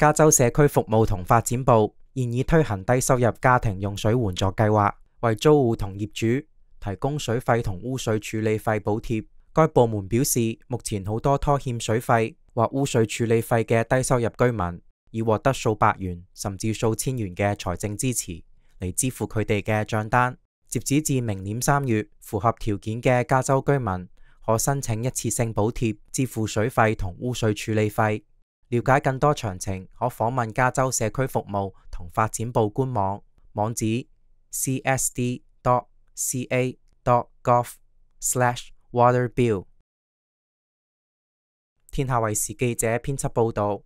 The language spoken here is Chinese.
加州社区服务同发展部现已推行低收入家庭用水援助计划，为租户同业主提供水费同污水处理费补贴。该部门表示，目前好多拖欠水费或污水处理费嘅低收入居民，已获得数百元甚至数千元嘅财政支持嚟支付佢哋嘅账单。截止至明年三月，符合条件嘅加州居民可申请一次性补贴，支付水费同污水处理费。了解更多详情，可访问加州社区服务同发展部官网，网址 c.s.d.dot.c.a.dot.gov/slash/waterbill。天下卫视记者编辑报道。